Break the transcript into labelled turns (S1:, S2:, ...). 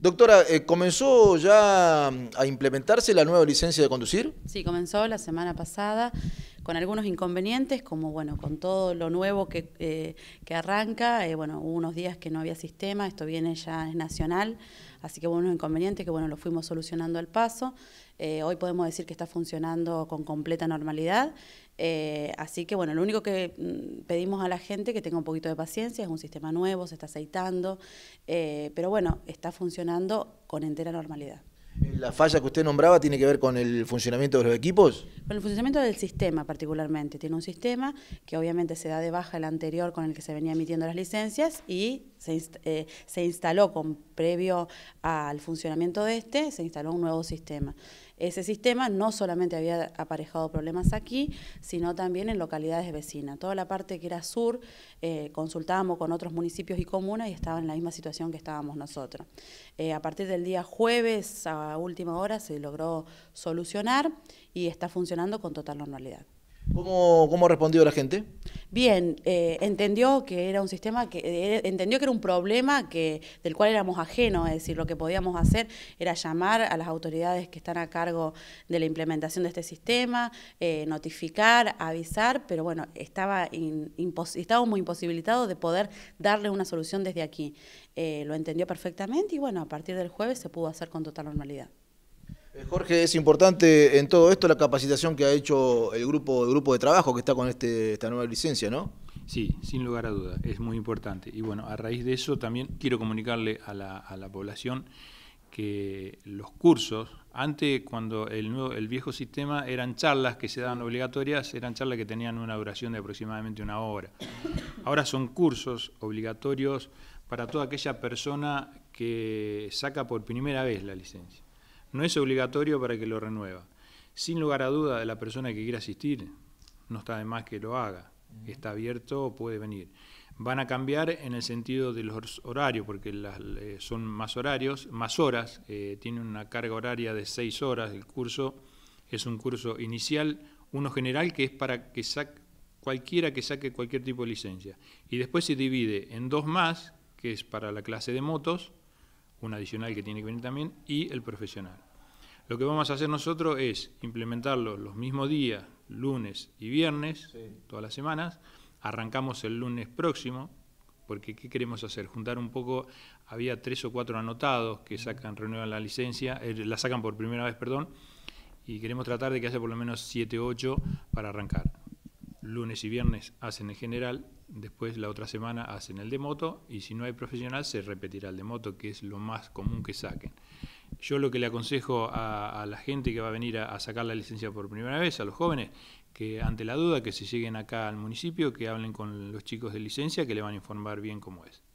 S1: Doctora, eh, ¿comenzó ya a implementarse la nueva licencia de conducir?
S2: Sí, comenzó la semana pasada con algunos inconvenientes, como bueno, con todo lo nuevo que, eh, que arranca, eh, bueno, hubo unos días que no había sistema, esto viene ya es nacional, así que hubo unos inconvenientes que bueno, lo fuimos solucionando al paso. Eh, hoy podemos decir que está funcionando con completa normalidad. así que bueno, lo único que mm, pedimos a la gente que tenga un poquito de paciencia, es un sistema nuevo, se está aceitando, pero bueno, está funcionando con entera normalidad.
S1: ¿La falla que usted nombraba tiene que ver con el funcionamiento de los equipos?
S2: Con el funcionamiento del sistema particularmente. Tiene un sistema que obviamente se da de baja el anterior con el que se venía emitiendo las licencias y eh, se, instaló con previo al funcionamiento de este, se instaló un nuevo sistema. Ese sistema no solamente había aparejado problemas aquí, sino también en localidades vecinas. Toda la parte que era sur, eh, consultábamos con otros municipios y comunas y estaba en la misma situación que estábamos nosotros. Eh, a partir del día jueves a última hora se logró solucionar y está funcionando con total normalidad.
S1: cómo ha respondido la gente?
S2: bien, eh, entendió que era un sistema que, eh, entendió que era un problema que, del cual éramos ajenos, es decir, lo que podíamos hacer era llamar a las autoridades que están a cargo de la implementación de este sistema, eh, notificar, avisar, pero bueno, estaba muy imposibilitado estábamos de poder darle una solución desde aquí. lo entendió perfectamente y bueno, a partir del jueves se pudo hacer con total normalidad.
S1: Eh, Jorge, es importante en todo esto la capacitación que ha hecho el grupo, de grupo de trabajo que está con este, esta nueva licencia,
S3: ¿no? Sí, sin lugar a duda, es muy importante. Y bueno, a raíz de eso también quiero comunicarle a la, población que los cursos, antes cuando el, nuevo, el viejo sistema eran charlas que se daban obligatorias, eran charlas que tenían una duración de aproximadamente una hora. Ahora son cursos obligatorios para toda aquella persona que saca por primera vez la licencia. No es obligatorio para que lo renueva. Sin lugar a duda, la persona que quiera asistir, no está de más que lo haga. Está abierto, puede venir. Van a cambiar en el sentido de los horarios, porque las, eh, son más horarios, más horas. Eh, tiene una carga horaria de seis horas el curso. Es un curso inicial, uno general que es para que saque cualquiera que saque cualquier tipo de licencia. Y después se divide en dos más, que es para la clase de motos, un adicional que tiene que venir también, y el profesional. Lo que vamos a hacer nosotros es implementarlo los mismos días, lunes y viernes, todas las semanas. Arrancamos el lunes próximo, porque ¿qué queremos hacer? Juntar un poco, había tres o cuatro anotados que sacan, renuevan la licencia, eh, la sacan por primera vez, perdón, y queremos tratar de que haya por lo menos siete o ocho para arrancar lunes y viernes hacen el general, después la otra semana hacen el de moto y si no hay profesional se repetirá el de moto, que es lo más común que saquen. Yo lo que le aconsejo a, la gente que va a venir a, sacar la licencia por primera vez, a los jóvenes, que ante la duda que se lleguen acá al municipio, que hablen con los chicos de licencia, que le van a informar bien cómo es.